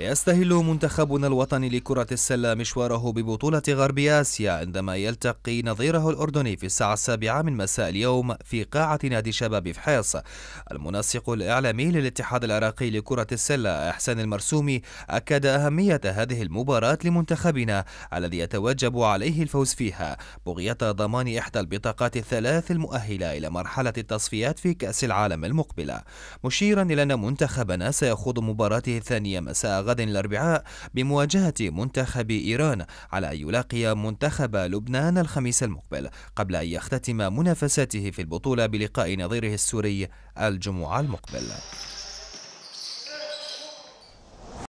يستهل منتخبنا الوطني لكرة السلة مشواره ببطولة غرب آسيا عندما يلتقي نظيره الأردني في الساعة السابعة من مساء اليوم في قاعة نادي شباب حيص المنسق الإعلامي للاتحاد العراقي لكرة السلة إحسان المرسومي أكد أهمية هذه المباراة لمنتخبنا الذي يتوجب عليه الفوز فيها بغية ضمان إحدى البطاقات الثلاث المؤهلة إلى مرحلة التصفيات في كأس العالم المقبلة مشيرا إلى أن منتخبنا سيخوض مباراته الثانية مساء غد الأربعاء بمواجهة منتخب إيران على أن يلاقي منتخب لبنان الخميس المقبل قبل أن يختتم منافساته في البطولة بلقاء نظيره السوري الجمعة المقبل